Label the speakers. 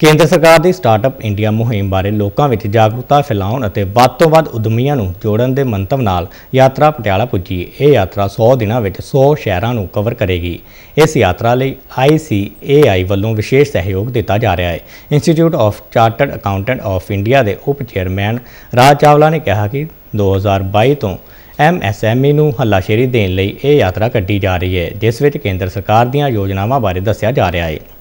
Speaker 1: ਕੇਂਦਰ ਸਰਕਾਰ ਦੀ startup India ਮੁਹਿੰਮ ਬਾਰੇ ਲੋਕਾਂ ਵਿੱਚ ਜਾਗਰੂਕਤਾ ਫੈਲਾਉਣ ਅਤੇ ਵੱਧ ਤੋਂ ਵੱਧ ਉਦਮੀਆਂ ਨੂੰ ਜੋੜਨ ਦੇ ਮੰਤਵ ਨਾਲ ਯਾਤਰਾ ਪਟਿਆਲਾ ਪੁੱਜੀ ਇਹ ਯਾਤਰਾ 100 ਦਿਨਾਂ ਵਿੱਚ 100 ਸ਼ਹਿਰਾਂ ਨੂੰ ਕਵਰ ਕਰੇਗੀ ਇਸ ਯਾਤਰਾ ਲਈ ICAI ਵੱਲੋਂ ਵਿਸ਼ੇਸ਼ ਸਹਿਯੋਗ ਦਿੱਤਾ ਜਾ ਰਿਹਾ ਹੈ institute of chartered accountant of India ਦੇ ਉਪ ਚੇਅਰਮੈਨ ਰਾਜ ਚਾਵਲਾ ਨੇ ਕਿਹਾ ਕਿ 2022 ਤੋਂ MSME ਨੂੰ ਹੱਲਾਸ਼ੇਰੀ ਦੇਣ ਲਈ ਇਹ ਯਾਤਰਾ ਕੱਢੀ ਜਾ ਰਹੀ ਹੈ ਜਿਸ ਵਿੱਚ ਕੇਂਦਰ ਸਰਕਾਰ ਦੀਆਂ ਯੋਜਨਾਵਾਂ ਬਾਰੇ ਦੱਸਿਆ ਜਾ ਰਿਹਾ ਹੈ